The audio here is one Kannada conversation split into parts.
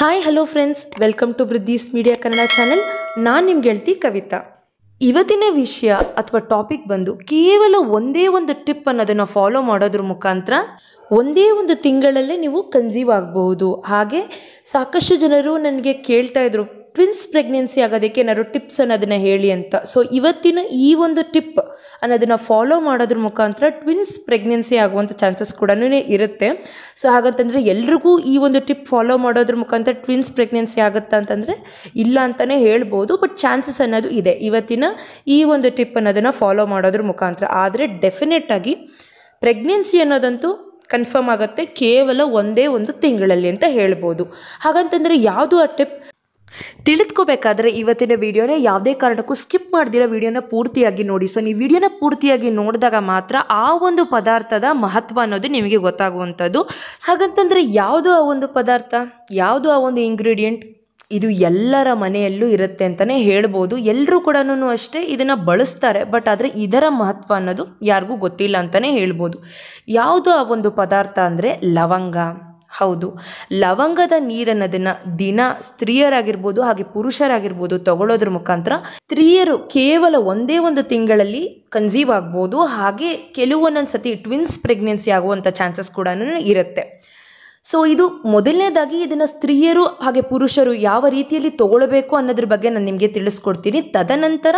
hi hello friends welcome to Vriddhis media Kannada channel ನಾನು ನಿಮ್ಗೆ ಹೇಳ್ತಿ ಕವಿತಾ ಇವತ್ತಿನ ವಿಷಯ ಅಥವಾ ಟಾಪಿಕ್ ಬಂದು ಕೇವಲ ಒಂದೇ ಒಂದು ಟಿಪ್ ಅನ್ನೋದನ್ನು ಫಾಲೋ ಮಾಡೋದ್ರ ಮುಖಾಂತರ ಒಂದೇ ಒಂದು ತಿಂಗಳಲ್ಲೇ ನೀವು ಕನ್ಸೀವ್ ಆಗಬಹುದು ಹಾಗೆ ಸಾಕಷ್ಟು ಜನರು ನನಗೆ ಕೇಳ್ತಾ ಇದ್ರು ಟ್ವಿನ್ಸ್ ಪ್ರೆಗ್ನೆನ್ಸಿ ಆಗೋದಕ್ಕೆ ಏನಾದ್ರು ಟಿಪ್ಸ್ ಅನ್ನೋದನ್ನು ಹೇಳಿ ಅಂತ ಸೊ ಇವತ್ತಿನ ಈ ಒಂದು ಟಿಪ್ ಅನ್ನೋದನ್ನು ಫಾಲೋ ಮಾಡೋದ್ರ ಮುಖಾಂತರ ಟ್ವಿನ್ಸ್ ಪ್ರೆಗ್ನೆನ್ಸಿ ಆಗುವಂಥ ಚಾನ್ಸಸ್ ಕೂಡ ಇರುತ್ತೆ ಸೊ ಹಾಗಂತಂದರೆ ಎಲ್ರಿಗೂ ಈ ಒಂದು ಟಿಪ್ ಫಾಲೋ ಮಾಡೋದ್ರ ಮುಖಾಂತರ ಟ್ವಿನ್ಸ್ ಪ್ರೆಗ್ನೆನ್ಸಿ ಆಗುತ್ತಾ ಅಂತಂದರೆ ಇಲ್ಲ ಅಂತಲೇ ಹೇಳ್ಬೋದು ಬಟ್ ಚಾನ್ಸಸ್ ಅನ್ನೋದು ಇದೆ ಇವತ್ತಿನ ಈ ಒಂದು ಟಿಪ್ ಅನ್ನೋದನ್ನು ಫಾಲೋ ಮಾಡೋದ್ರ ಮುಖಾಂತರ ಆದರೆ ಡೆಫಿನೆಟ್ಟಾಗಿ ಪ್ರೆಗ್ನೆನ್ಸಿ ಅನ್ನೋದಂತೂ ಕನ್ಫರ್ಮ್ ಆಗುತ್ತೆ ಕೇವಲ ಒಂದೇ ಒಂದು ತಿಂಗಳಲ್ಲಿ ಅಂತ ಹೇಳ್ಬೋದು ಹಾಗಂತಂದರೆ ಯಾವುದು ಆ ಟಿಪ್ ತಿಳಿದುಕೋಬೇಕಾದ್ರೆ ಇವತ್ತಿನ ವಿಡಿಯೋನ ಯಾವುದೇ ಕಾರಣಕ್ಕೂ ಸ್ಕಿಪ್ ಮಾಡ್ದಿರೋ ವಿಡಿಯೋನ ಪೂರ್ತಿಯಾಗಿ ನೋಡಿ ಸೊ ನೀವು ವಿಡಿಯೋನ ಪೂರ್ತಿಯಾಗಿ ನೋಡಿದಾಗ ಮಾತ್ರ ಆ ಒಂದು ಪದಾರ್ಥದ ಮಹತ್ವ ಅನ್ನೋದು ನಿಮಗೆ ಗೊತ್ತಾಗುವಂಥದ್ದು ಹಾಗಂತಂದರೆ ಯಾವುದು ಆ ಒಂದು ಪದಾರ್ಥ ಯಾವುದು ಆ ಒಂದು ಇಂಗ್ರೀಡಿಯೆಂಟ್ ಇದು ಎಲ್ಲರ ಮನೆಯಲ್ಲೂ ಇರುತ್ತೆ ಅಂತಲೇ ಹೇಳ್ಬೋದು ಎಲ್ಲರೂ ಕೂಡ ಅಷ್ಟೇ ಇದನ್ನು ಬಳಸ್ತಾರೆ ಬಟ್ ಆದರೆ ಇದರ ಮಹತ್ವ ಅನ್ನೋದು ಯಾರಿಗೂ ಗೊತ್ತಿಲ್ಲ ಅಂತಲೇ ಹೇಳ್ಬೋದು ಯಾವುದು ಆ ಒಂದು ಪದಾರ್ಥ ಅಂದರೆ ಲವಂಗ ಹೌದು ಲವಂಗದ ನೀರನ್ನೋದನ್ನು ದಿನ ಸ್ತ್ರೀಯರಾಗಿರ್ಬೋದು ಹಾಗೆ ಪುರುಷರಾಗಿರ್ಬೋದು ತಗೊಳ್ಳೋದ್ರ ಮುಖಾಂತರ ಸ್ತ್ರೀಯರು ಕೇವಲ ಒಂದೇ ಒಂದು ತಿಂಗಳಲ್ಲಿ ಕನ್ಸೀವ್ ಆಗ್ಬೋದು ಹಾಗೆ ಕೆಲವೊಂದೊಂದು ಸತಿ ಟ್ವಿನ್ಸ್ ಪ್ರೆಗ್ನೆನ್ಸಿ ಆಗುವಂಥ ಚಾನ್ಸಸ್ ಕೂಡ ಇರುತ್ತೆ ಸೊ ಇದು ಮೊದಲನೇದಾಗಿ ಇದನ್ನು ಸ್ತ್ರೀಯರು ಹಾಗೆ ಪುರುಷರು ಯಾವ ರೀತಿಯಲ್ಲಿ ತಗೊಳ್ಬೇಕು ಅನ್ನೋದ್ರ ಬಗ್ಗೆ ನಾನು ನಿಮಗೆ ತಿಳಿಸ್ಕೊಡ್ತೀನಿ ತದನಂತರ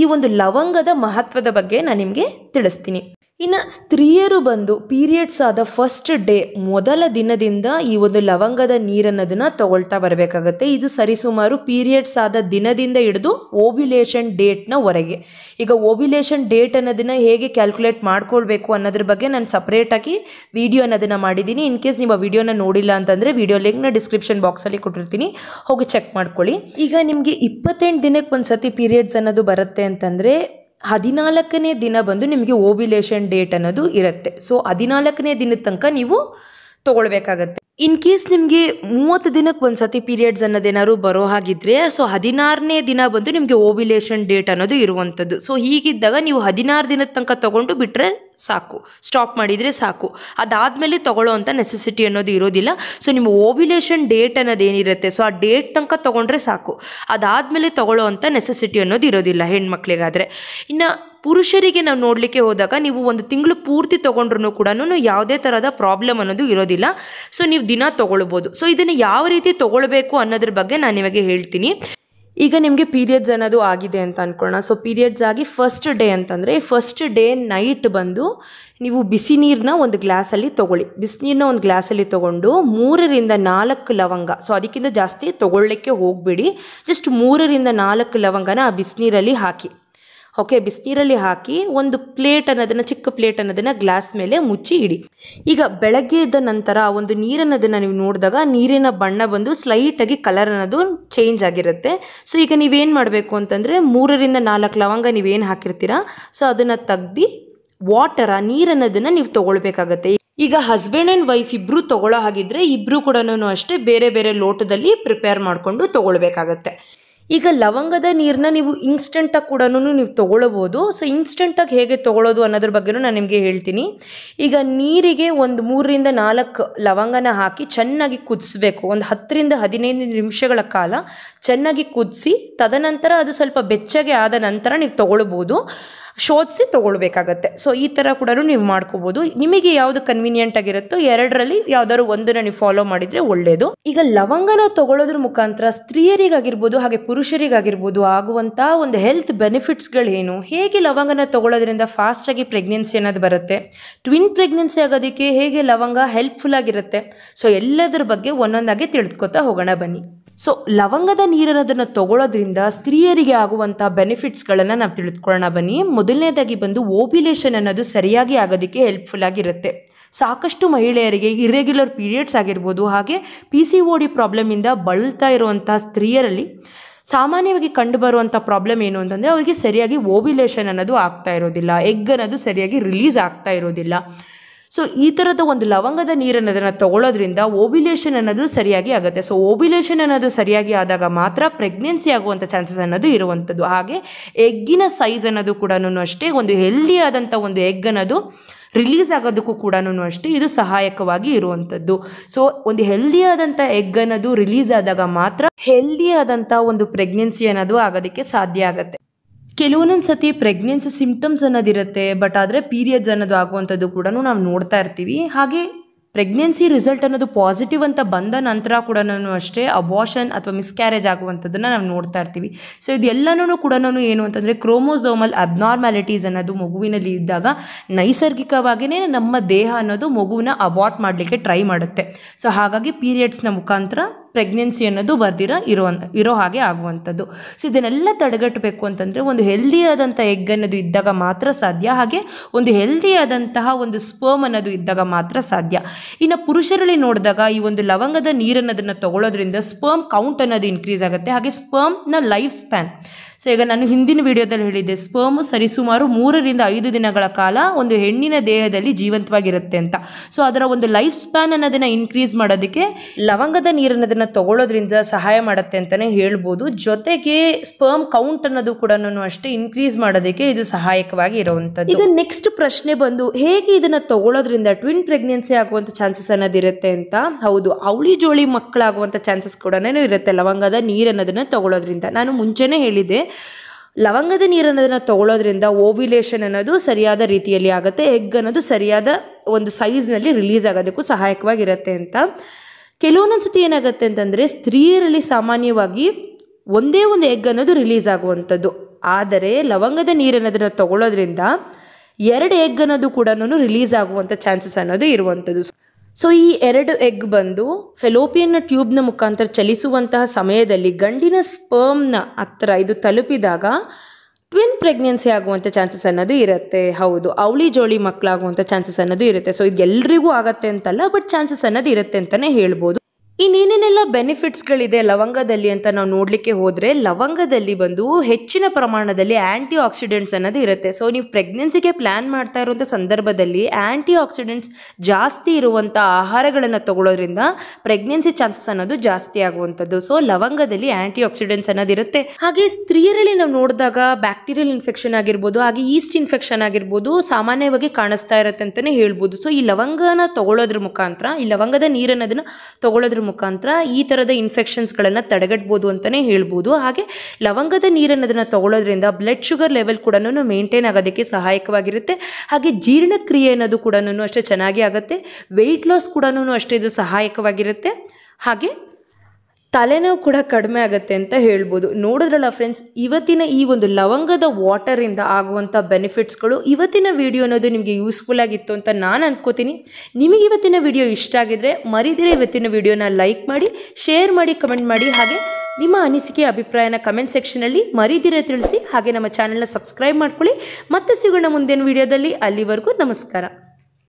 ಈ ಒಂದು ಲವಂಗದ ಮಹತ್ವದ ಬಗ್ಗೆ ನಾನು ನಿಮಗೆ ತಿಳಿಸ್ತೀನಿ ಇನ್ನು ಸ್ತ್ರೀಯರು ಬಂದು ಪೀರಿಯಡ್ಸ್ ಆದ ಫಸ್ಟ್ ಡೇ ಮೊದಲ ದಿನದಿಂದ ಈ ಒಂದು ಲವಂಗದ ನೀರನ್ನೋದನ್ನು ತಗೊಳ್ತಾ ಬರಬೇಕಾಗತ್ತೆ ಇದು ಸರಿಸುಮಾರು ಪೀರಿಯಡ್ಸ್ ಆದ ದಿನದಿಂದ ಹಿಡಿದು ಓಬ್ಯುಲೇಷನ್ ಡೇಟ್ನವರೆಗೆ ಈಗ ಓಬ್ಯುಲೇಷನ್ ಡೇಟ್ ಅನ್ನೋದನ್ನು ಹೇಗೆ ಕ್ಯಾಲ್ಕುಲೇಟ್ ಮಾಡ್ಕೊಳ್ಬೇಕು ಅನ್ನೋದ್ರ ಬಗ್ಗೆ ನಾನು ಸಪ್ರೇಟಾಗಿ ವೀಡಿಯೋ ಅನ್ನೋದನ್ನು ಮಾಡಿದ್ದೀನಿ ಇನ್ ಕೇಸ್ ನೀವು ಆ ವೀಡಿಯೋನ ನೋಡಿಲ್ಲ ಅಂತಂದರೆ ವಿಡಿಯೋ ಲಿಂಕ್ನ ಡಿಸ್ಕ್ರಿಪ್ಷನ್ ಬಾಕ್ಸಲ್ಲಿ ಕೊಟ್ಟಿರ್ತೀನಿ ಹೋಗಿ ಚೆಕ್ ಮಾಡ್ಕೊಳ್ಳಿ ಈಗ ನಿಮಗೆ ಇಪ್ಪತ್ತೆಂಟು ದಿನಕ್ಕೆ ಒಂದು ಸತಿ ಪೀರಿಯಡ್ಸ್ ಅನ್ನೋದು ಬರುತ್ತೆ ಅಂತಂದರೆ ಹದಿನಾಲ್ಕನೇ ದಿನ ಬಂದು ನಿಮಗೆ ಓಬಿಲೇಷನ್ ಡೇಟ್ ಅನ್ನೋದು ಇರುತ್ತೆ ಸೊ ಹದಿನಾಲ್ಕನೇ ದಿನದ ತನಕ ನೀವು ತೊಗೊಳ್ಬೇಕಾಗತ್ತೆ ಇನ್ ಕೇಸ್ ನಿಮಗೆ ಮೂವತ್ತು ದಿನಕ್ಕೆ ಒಂದು ಪೀರಿಯಡ್ಸ್ ಅನ್ನೋದೇನಾದ್ರು ಬರೋ ಹಾಗಿದ್ರೆ ಸೊ ಹದಿನಾರನೇ ದಿನ ಬಂದು ನಿಮಗೆ ಓವಿಲೇಷನ್ ಡೇಟ್ ಅನ್ನೋದು ಇರುವಂಥದ್ದು ಸೊ ಹೀಗಿದ್ದಾಗ ನೀವು ಹದಿನಾರು ದಿನದ ತನಕ ತೊಗೊಂಡು ಬಿಟ್ಟರೆ ಸಾಕು ಸ್ಟಾಪ್ ಮಾಡಿದರೆ ಸಾಕು ಅದಾದಮೇಲೆ ತೊಗೊಳ್ಳೋ ಅಂಥ ನೆಸೆಸಿಟಿ ಅನ್ನೋದು ಇರೋದಿಲ್ಲ ಸೊ ನಿಮ್ಮ ಓವಿಲೇಷನ್ ಡೇಟ್ ಅನ್ನೋದೇನಿರುತ್ತೆ ಸೊ ಆ ಡೇಟ್ ತನಕ ತೊಗೊಂಡ್ರೆ ಸಾಕು ಅದಾದಮೇಲೆ ತೊಗೊಳ್ಳೋ ಅಂಥ ನೆಸೆಸಿಟಿ ಅನ್ನೋದು ಇರೋದಿಲ್ಲ ಹೆಣ್ಮಕ್ಳಿಗಾದರೆ ಇನ್ನು ಪುರುಷರಿಗೆ ನಾವು ನೋಡಲಿಕ್ಕೆ ಹೋದಾಗ ನೀವು ಒಂದು ತಿಂಗಳು ಪೂರ್ತಿ ತೊಗೊಂಡ್ರೂ ಕೂಡ ಯಾವುದೇ ಥರದ ಪ್ರಾಬ್ಲಮ್ ಅನ್ನೋದು ಇರೋದಿಲ್ಲ ಸೊ ನೀವು ದಿನ ತೊಗೊಳ್ಬೋದು ಸೊ ಇದನ್ನು ಯಾವ ರೀತಿ ತೊಗೊಳ್ಬೇಕು ಅನ್ನೋದ್ರ ಬಗ್ಗೆ ನಾನು ನಿಮಗೆ ಹೇಳ್ತೀನಿ ಈಗ ನಿಮಗೆ ಪೀರಿಯಡ್ಸ್ ಅನ್ನೋದು ಆಗಿದೆ ಅಂತ ಅಂದ್ಕೊಳ್ಳೋಣ ಸೊ ಪೀರಿಯಡ್ಸ್ ಆಗಿ ಫಸ್ಟ್ ಡೇ ಅಂತಂದರೆ ಫಸ್ಟ್ ಡೇ ನೈಟ್ ಬಂದು ನೀವು ಬಿಸಿ ನೀರನ್ನ ಒಂದು ಗ್ಲಾಸಲ್ಲಿ ತೊಗೊಳ್ಳಿ ಬಿಸಿನೀರನ್ನ ಒಂದು ಗ್ಲಾಸಲ್ಲಿ ತೊಗೊಂಡು ಮೂರರಿಂದ ನಾಲ್ಕು ಲವಂಗ ಸೊ ಅದಕ್ಕಿಂತ ಜಾಸ್ತಿ ತೊಗೊಳ್ಳಿಕ್ಕೆ ಹೋಗಬೇಡಿ ಜಸ್ಟ್ ಮೂರರಿಂದ ನಾಲ್ಕು ಲವಂಗನ ಆ ಬಿಸಿನೀರಲ್ಲಿ ಹಾಕಿ ಓಕೆ ಬಿಸಿನೀರಲ್ಲಿ ಹಾಕಿ ಒಂದು ಪ್ಲೇಟ್ ಅನ್ನೋದನ್ನು ಚಿಕ್ಕ ಪ್ಲೇಟ್ ಅನ್ನೋದನ್ನು ಗ್ಲಾಸ್ ಮೇಲೆ ಮುಚ್ಚಿ ಇಡಿ ಈಗ ಬೆಳಗ್ಗೆ ಇದ್ದ ನಂತರ ಒಂದು ನೀರನ್ನೋದನ್ನು ನೀವು ನೋಡಿದಾಗ ನೀರಿನ ಬಣ್ಣ ಬಂದು ಸ್ಲೈಟಾಗಿ ಕಲರ್ ಅನ್ನೋದು ಚೇಂಜ್ ಆಗಿರುತ್ತೆ ಸೊ ಈಗ ನೀವೇನು ಮಾಡಬೇಕು ಅಂತಂದರೆ ಮೂರರಿಂದ ನಾಲ್ಕು ಲವಂಗ ನೀವೇನು ಹಾಕಿರ್ತೀರಾ ಸೊ ಅದನ್ನು ತೆಗ್ದು ವಾಟರ ನೀರನ್ನೋದನ್ನು ನೀವು ತೊಗೊಳ್ಬೇಕಾಗತ್ತೆ ಈಗ ಹಸ್ಬೆಂಡ್ ಆ್ಯಂಡ್ ವೈಫ್ ಇಬ್ಬರು ತೊಗೊಳ್ಳೋ ಹಾಗಿದ್ರೆ ಇಬ್ಬರು ಕೂಡ ಅಷ್ಟೇ ಬೇರೆ ಬೇರೆ ಲೋಟದಲ್ಲಿ ಪ್ರಿಪೇರ್ ಮಾಡಿಕೊಂಡು ತೊಗೊಳ್ಬೇಕಾಗತ್ತೆ ಈಗ ಲವಂಗದ ನೀರನ್ನ ನೀವು ಇನ್ಸ್ಟೆಂಟಾಗಿ ಕೂಡ ನೀವು ತೊಗೊಳ್ಬೋದು ಸೊ ಇನ್ಸ್ಟೆಂಟಾಗಿ ಹೇಗೆ ತೊಗೊಳ್ಳೋದು ಅನ್ನೋದ್ರ ಬಗ್ಗೆ ನಾನು ನಿಮಗೆ ಹೇಳ್ತೀನಿ ಈಗ ನೀರಿಗೆ ಒಂದು ಮೂರರಿಂದ ನಾಲ್ಕು ಲವಂಗನ ಹಾಕಿ ಚೆನ್ನಾಗಿ ಕುದಿಸ್ಬೇಕು ಒಂದು ಹತ್ತರಿಂದ ಹದಿನೈದು ನಿಮಿಷಗಳ ಕಾಲ ಚೆನ್ನಾಗಿ ಕುದಿಸಿ ತದನಂತರ ಅದು ಸ್ವಲ್ಪ ಬೆಚ್ಚಗೆ ಆದ ನಂತರ ನೀವು ತೊಗೊಳ್ಬೋದು ಶೋಧಿಸಿ ತೊಗೊಳ್ಬೇಕಾಗತ್ತೆ ಸೊ ಈ ಥರ ಕೂಡ ನೀವು ಮಾಡ್ಕೋಬೋದು ನಿಮಗೆ ಯಾವುದು ಕನ್ವೀನಿಯೆಂಟ್ ಆಗಿರುತ್ತೋ ಎರಡರಲ್ಲಿ ಯಾವ್ದಾದ್ರು ಒಂದನ್ನು ನೀವು ಫಾಲೋ ಮಾಡಿದರೆ ಒಳ್ಳೆಯದು ಈಗ ಲವಂಗನ ತೊಗೊಳೋದ್ರ ಮುಖಾಂತರ ಸ್ತ್ರೀಯರಿಗಾಗಿರ್ಬೋದು ಹಾಗೆ ಪುರುಷ ಪುರುಷರಿಗಾಗಿರ್ಬೋದು ಆಗುವಂಥ ಒಂದು ಹೆಲ್ತ್ ಬೆನಿಫಿಟ್ಸ್ಗಳೇನು ಹೇಗೆ ಲವಂಗನ ತಗೊಳ್ಳೋದ್ರಿಂದ ಫಾಸ್ಟಾಗಿ ಪ್ರೆಗ್ನೆನ್ಸಿ ಅನ್ನೋದು ಬರುತ್ತೆ ಟ್ವಿನ್ ಪ್ರೆಗ್ನೆನ್ಸಿ ಆಗೋದಕ್ಕೆ ಹೇಗೆ ಲವಂಗ ಹೆಲ್ಪ್ಫುಲ್ ಆಗಿರುತ್ತೆ ಸೊ ಎಲ್ಲದರ ಬಗ್ಗೆ ಒಂದೊಂದಾಗಿ ತಿಳಿದುಕೊತಾ ಹೋಗೋಣ ಬನ್ನಿ ಸೊ ಲವಂಗದ ನೀರನ್ನೋದನ್ನು ತಗೊಳ್ಳೋದ್ರಿಂದ ಸ್ತ್ರೀಯರಿಗೆ ಆಗುವಂಥ ಬೆನಿಫಿಟ್ಸ್ಗಳನ್ನು ನಾವು ತಿಳಿದುಕೊಳ್ಳೋಣ ಬನ್ನಿ ಮೊದಲನೇದಾಗಿ ಬಂದು ಓಬ್ಯುಲೇಷನ್ ಅನ್ನೋದು ಸರಿಯಾಗಿ ಆಗೋದಕ್ಕೆ ಹೆಲ್ಪ್ಫುಲ್ ಆಗಿರುತ್ತೆ ಸಾಕಷ್ಟು ಮಹಿಳೆಯರಿಗೆ ಇರೆಗ್ಯುಲರ್ ಪೀರಿಯಡ್ಸ್ ಆಗಿರ್ಬೋದು ಹಾಗೆ ಪಿ ಸಿ ಓ ಡಿ ಪ್ರಾಬ್ಲಮಿಂದ ಬಳಲ್ತಾ ಇರುವಂಥ ಸ್ತ್ರೀಯರಲ್ಲಿ ಸಾಮಾನ್ಯವಾಗಿ ಕಂಡುಬರುವಂಥ ಪ್ರಾಬ್ಲಮ್ ಏನು ಅಂತಂದರೆ ಅವರಿಗೆ ಸರಿಯಾಗಿ ಓವಿಲೇಷನ್ ಅನ್ನೋದು ಆಗ್ತಾ ಇರೋದಿಲ್ಲ ಎಗ್ ಅನ್ನೋದು ಸರಿಯಾಗಿ ರಿಲೀಸ್ ಆಗ್ತಾ ಇರೋದಿಲ್ಲ ಸೊ ಈ ಥರದ ಒಂದು ಲವಂಗದ ನೀರನ್ನು ಅದನ್ನು ತಗೊಳ್ಳೋದ್ರಿಂದ ಓಬಿಲೇಷನ್ ಅನ್ನೋದು ಸರಿಯಾಗಿ ಆಗುತ್ತೆ ಸೊ ಓಬಿಲೇಷನ್ ಅನ್ನೋದು ಸರಿಯಾಗಿ ಆದಾಗ ಮಾತ್ರ ಪ್ರೆಗ್ನೆನ್ಸಿ ಆಗುವಂಥ ಚಾನ್ಸಸ್ ಅನ್ನೋದು ಇರುವಂಥದ್ದು ಹಾಗೆ ಎಗ್ಗಿನ ಸೈಜ್ ಅನ್ನೋದು ಕೂಡ ಅಷ್ಟೇ ಒಂದು ಹೆಲ್ದಿ ಆದಂಥ ಒಂದು ಎಗ್ ಅನ್ನೋದು ರಿಲೀಸ್ ಆಗೋದಕ್ಕೂ ಕೂಡ ಅಷ್ಟೇ ಇದು ಸಹಾಯಕವಾಗಿ ಇರುವಂಥದ್ದು ಸೊ ಒಂದು ಹೆಲ್ದಿ ಆದಂಥ ಎಗ್ ಅನ್ನೋದು ರಿಲೀಸ್ ಆದಾಗ ಮಾತ್ರ ಹೆಲ್ದಿ ಆದಂಥ ಒಂದು ಪ್ರೆಗ್ನೆನ್ಸಿ ಅನ್ನೋದು ಆಗೋದಕ್ಕೆ ಸಾಧ್ಯ ಆಗುತ್ತೆ ಕೆಲವೊಂದೊಂದು ಸತಿ ಪ್ರೆಗ್ನೆನ್ಸಿ ಸಿಂಪ್ಟಮ್ಸ್ ಅನ್ನೋದಿರುತ್ತೆ ಬಟ್ ಆದರೆ ಪೀರಿಯಡ್ಸ್ ಅನ್ನೋದು ಆಗುವಂಥದ್ದು ಕೂಡ ನಾವು ನೋಡ್ತಾ ಇರ್ತೀವಿ ಹಾಗೆ ಪ್ರೆಗ್ನೆನ್ಸಿ ರಿಸಲ್ಟ್ ಅನ್ನೋದು ಪಾಸಿಟಿವ್ ಅಂತ ಬಂದ ನಂತರ ಕೂಡ ನಾನು ಅಷ್ಟೇ ಅಬಾಷನ್ ಅಥವಾ ಮಿಸ್ಕ್ಯಾರೇಜ್ ಆಗುವಂಥದ್ದನ್ನು ನಾವು ನೋಡ್ತಾ ಇರ್ತೀವಿ ಸೊ ಇದೆಲ್ಲನೂ ಕೂಡ ನಾನು ಏನು ಅಂತಂದರೆ ಕ್ರೋಮೋಸೋಮಲ್ ಅಬ್ನಾರ್ಮ್ಯಾಲಿಟೀಸ್ ಅನ್ನೋದು ಮಗುವಿನಲ್ಲಿ ಇದ್ದಾಗ ನೈಸರ್ಗಿಕವಾಗಿಯೇ ನಮ್ಮ ದೇಹ ಅನ್ನೋದು ಮಗುವಿನ ಅಬಾಟ್ ಮಾಡಲಿಕ್ಕೆ ಟ್ರೈ ಮಾಡುತ್ತೆ ಸೊ ಹಾಗಾಗಿ ಪೀರಿಯಡ್ಸ್ನ ಮುಖಾಂತರ ಪ್ರೆಗ್ನೆನ್ಸಿ ಅನ್ನೋದು ಬರ್ದಿರ ಇರೋ ಇರೋ ಹಾಗೆ ಆಗುವಂಥದ್ದು ಸೊ ಇದನ್ನೆಲ್ಲ ತಡೆಗಟ್ಟಬೇಕು ಅಂತಂದರೆ ಒಂದು ಹೆಲ್ದಿಯಾದಂಥ ಎಗ್ ಅನ್ನೋದು ಇದ್ದಾಗ ಮಾತ್ರ ಸಾಧ್ಯ ಹಾಗೆ ಒಂದು ಹೆಲ್ದಿಯಾದಂತಹ ಒಂದು ಸ್ಪರ್ಮ್ ಅನ್ನೋದು ಇದ್ದಾಗ ಮಾತ್ರ ಸಾಧ್ಯ ಇನ್ನು ಪುರುಷರಲ್ಲಿ ನೋಡಿದಾಗ ಈ ಒಂದು ಲವಂಗದ ನೀರನ್ನೋದನ್ನು ತಗೊಳ್ಳೋದ್ರಿಂದ ಸ್ಪರ್ಮ್ ಕೌಂಟ್ ಅನ್ನೋದು ಇನ್ಕ್ರೀಸ್ ಆಗುತ್ತೆ ಹಾಗೆ ಸ್ಪರ್ಮ್ನ ಲೈಫ್ ಸ್ಪ್ಯಾನ್ ಸೊ ಈಗ ನಾನು ಹಿಂದಿನ ವಿಡಿಯೋದಲ್ಲಿ ಹೇಳಿದ್ದೆ ಸ್ಪರ್ಮ್ ಸರಿಸುಮಾರು ಮೂರರಿಂದ ಐದು ದಿನಗಳ ಕಾಲ ಒಂದು ಹೆಣ್ಣಿನ ದೇಹದಲ್ಲಿ ಜೀವಂತವಾಗಿರುತ್ತೆ ಅಂತ ಸೊ ಅದರ ಒಂದು ಲೈಫ್ ಸ್ಪ್ಯಾನ್ ಅನ್ನೋದನ್ನು ಇನ್ಕ್ರೀಸ್ ಮಾಡೋದಕ್ಕೆ ಲವಂಗದ ಅನ್ನೋದನ್ನು ತಗೊಳ್ಳೋದ್ರಿಂದ ಸಹಾಯ ಮಾಡುತ್ತೆ ಅಂತಲೇ ಹೇಳ್ಬೋದು ಜೊತೆಗೆ ಸ್ಪರ್ಮ್ ಕೌಂಟ್ ಅನ್ನೋದು ಕೂಡ ಅಷ್ಟೇ ಇನ್ಕ್ರೀಸ್ ಮಾಡೋದಕ್ಕೆ ಇದು ಸಹಾಯಕವಾಗಿ ಇರುವಂಥದ್ದು ಈಗ ನೆಕ್ಸ್ಟ್ ಪ್ರಶ್ನೆ ಬಂದು ಹೇಗೆ ಇದನ್ನು ತಗೊಳ್ಳೋದ್ರಿಂದ ಟ್ವಿನ್ ಪ್ರೆಗ್ನೆನ್ಸಿ ಆಗುವಂಥ ಚಾನ್ಸಸ್ ಅನ್ನೋದಿರುತ್ತೆ ಅಂತ ಹೌದು ಅವಳಿ ಜೋಳಿ ಮಕ್ಕಳಾಗುವಂಥ ಚಾನ್ಸಸ್ ಕೂಡ ಇರುತ್ತೆ ಲವಂಗದ ನೀರು ಅನ್ನೋದನ್ನು ತಗೊಳ್ಳೋದ್ರಿಂದ ನಾನು ಮುಂಚೆನೇ ಹೇಳಿದ್ದೆ ಲವಂಗದ ನೀರನ್ನೋದನ್ನು ಅದನ್ನು ತಗೊಳ್ಳೋದ್ರಿಂದ ಓವ್ಯುಲೇಷನ್ ಅನ್ನೋದು ಸರಿಯಾದ ರೀತಿಯಲ್ಲಿ ಆಗುತ್ತೆ ಎಗ್ ಅನ್ನೋದು ಸರಿಯಾದ ಒಂದು ಸೈಜ್ನಲ್ಲಿ ರಿಲೀಸ್ ಆಗೋದಕ್ಕೂ ಸಹಾಯಕವಾಗಿರುತ್ತೆ ಅಂತ ಕೆಲವೊಂದೊಂದ್ಸತಿ ಏನಾಗುತ್ತೆ ಅಂತಂದರೆ ಸ್ತ್ರೀಯರಲ್ಲಿ ಸಾಮಾನ್ಯವಾಗಿ ಒಂದೇ ಒಂದು ಎಗ್ ಅನ್ನೋದು ರಿಲೀಸ್ ಆಗುವಂಥದ್ದು ಆದರೆ ಲವಂಗದ ನೀರನ್ನೋದನ್ನು ತಗೊಳ್ಳೋದ್ರಿಂದ ಎರಡು ಎಗ್ ಅನ್ನೋದು ಕೂಡ ರಿಲೀಸ್ ಆಗುವಂಥ ಚಾನ್ಸಸ್ ಅನ್ನೋದು ಇರುವಂಥದ್ದು ಸೊ ಈ ಎರಡು ಎಗ್ ಬಂದು ಫೆಲೋಪಿಯನ್ನ ಟ್ಯೂಬ್ನ ಮುಖಾಂತರ ಚಲಿಸುವಂತಹ ಸಮಯದಲ್ಲಿ ಗಂಡಿನ ಸ್ಪರ್ಮ್ನ ಹತ್ರ ಇದು ತಲುಪಿದಾಗ ಟ್ವಿನ್ ಪ್ರೆಗ್ನೆನ್ಸಿ ಆಗುವಂಥ ಚಾನ್ಸಸ್ ಅನ್ನೋದು ಇರುತ್ತೆ ಹೌದು ಅವಳಿ ಜೋಳಿ ಮಕ್ಕಳಾಗುವಂಥ ಚಾನ್ಸಸ್ ಅನ್ನೋದು ಇರುತ್ತೆ ಸೊ ಇದು ಎಲ್ರಿಗೂ ಆಗತ್ತೆ ಅಂತಲ್ಲ ಬಟ್ ಚಾನ್ಸಸ್ ಅನ್ನೋದು ಇರುತ್ತೆ ಅಂತಲೇ ಹೇಳ್ಬೋದು ಇನ್ನೇನೇನೆಲ್ಲ ಬೆನಿಫಿಟ್ಸ್ಗಳಿದೆ ಲವಂಗದಲ್ಲಿ ಅಂತ ನಾವು ನೋಡಲಿಕ್ಕೆ ಹೋದರೆ ಲವಂಗದಲ್ಲಿ ಬಂದು ಹೆಚ್ಚಿನ ಪ್ರಮಾಣದಲ್ಲಿ ಆ್ಯಂಟಿ ಆಕ್ಸಿಡೆಂಟ್ಸ್ ಅನ್ನೋದು ಇರುತ್ತೆ ಸೊ ನೀವು ಪ್ರೆಗ್ನೆನ್ಸಿಗೆ ಪ್ಲ್ಯಾನ್ ಮಾಡ್ತಾ ಇರುವಂಥ ಸಂದರ್ಭದಲ್ಲಿ ಆ್ಯಂಟಿ ಆಕ್ಸಿಡೆಂಟ್ಸ್ ಜಾಸ್ತಿ ಇರುವಂಥ ಆಹಾರಗಳನ್ನು ತಗೊಳ್ಳೋದ್ರಿಂದ ಪ್ರೆಗ್ನೆನ್ಸಿ ಚಾನ್ಸಸ್ ಅನ್ನೋದು ಜಾಸ್ತಿ ಆಗುವಂಥದ್ದು ಸೊ ಲವಂಗದಲ್ಲಿ ಆ್ಯಂಟಿ ಆಕ್ಸಿಡೆಂಟ್ಸ್ ಅನ್ನೋದು ಇರುತ್ತೆ ಹಾಗೆ ಸ್ತ್ರೀಯರಲ್ಲಿ ನಾವು ನೋಡಿದಾಗ ಬ್ಯಾಕ್ಟೀರಿಯಲ್ ಇನ್ಫೆಕ್ಷನ್ ಆಗಿರ್ಬೋದು ಹಾಗೆ ಈಸ್ಟ್ ಇನ್ಫೆಕ್ಷನ್ ಆಗಿರ್ಬೋದು ಸಾಮಾನ್ಯವಾಗಿ ಕಾಣಿಸ್ತಾ ಇರುತ್ತೆ ಅಂತಲೇ ಹೇಳ್ಬೋದು ಸೊ ಈ ಲವಂಗನ ತಗೊಳ್ಳೋದ್ರ ಮುಖಾಂತರ ಈ ಲವಂಗದ ನೀರನ್ನೋದನ್ನು ತಗೊಳ್ಳೋದ್ರ ಮುಖಾಂತರ ಈ ಥರದ ಇನ್ಫೆಕ್ಷನ್ಸ್ಗಳನ್ನು ತಡೆಗಟ್ಬೋದು ಅಂತಲೇ ಹೇಳ್ಬೋದು ಹಾಗೆ ಲವಂಗದ ನೀರನ್ನು ಅದನ್ನು ತಗೊಳ್ಳೋದ್ರಿಂದ ಬ್ಲಡ್ ಶುಗರ್ ಲೆವೆಲ್ ಕೂಡ ಮೇಂಟೈನ್ ಆಗೋದಕ್ಕೆ ಸಹಾಯಕವಾಗಿರುತ್ತೆ ಹಾಗೆ ಜೀರ್ಣಕ್ರಿಯೆ ಅನ್ನೋದು ಕೂಡ ಅಷ್ಟೇ ಚೆನ್ನಾಗಿ ಆಗುತ್ತೆ ವೆಯ್ಟ್ ಲಾಸ್ ಕೂಡ ಅಷ್ಟೇ ಇದು ಸಹಾಯಕವಾಗಿರುತ್ತೆ ಹಾಗೆ ತಲೆನೋವು ಕೂಡ ಕಡಿಮೆ ಆಗುತ್ತೆ ಅಂತ ಹೇಳ್ಬೋದು ನೋಡಿದ್ರಲ್ಲ ಫ್ರೆಂಡ್ಸ್ ಇವತ್ತಿನ ಈ ಒಂದು ಲವಂಗದ ವಾಟರಿಂದ ಆಗುವಂಥ ಬೆನಿಫಿಟ್ಸ್ಗಳು ಇವತ್ತಿನ ವಿಡಿಯೋ ಅನ್ನೋದು ನಿಮಗೆ ಯೂಸ್ಫುಲ್ ಆಗಿತ್ತು ಅಂತ ನಾನು ಅಂದ್ಕೋತೀನಿ ನಿಮಗೆ ಇವತ್ತಿನ ವಿಡಿಯೋ ಇಷ್ಟ ಆಗಿದ್ರೆ ಮರಿದಿರ ಇವತ್ತಿನ ವಿಡಿಯೋನ ಲೈಕ್ ಮಾಡಿ ಶೇರ್ ಮಾಡಿ ಕಮೆಂಟ್ ಮಾಡಿ ಹಾಗೆ ನಿಮ್ಮ ಅನಿಸಿಕೆ ಅಭಿಪ್ರಾಯನ ಕಮೆಂಟ್ ಸೆಕ್ಷನಲ್ಲಿ ಮರಿದಿರೋ ತಿಳಿಸಿ ಹಾಗೆ ನಮ್ಮ ಚಾನಲ್ನ ಸಬ್ಸ್ಕ್ರೈಬ್ ಮಾಡ್ಕೊಳ್ಳಿ ಮತ್ತೆ ಸಿಗೋಣ ಮುಂದಿನ ವಿಡಿಯೋದಲ್ಲಿ ಅಲ್ಲಿವರೆಗೂ ನಮಸ್ಕಾರ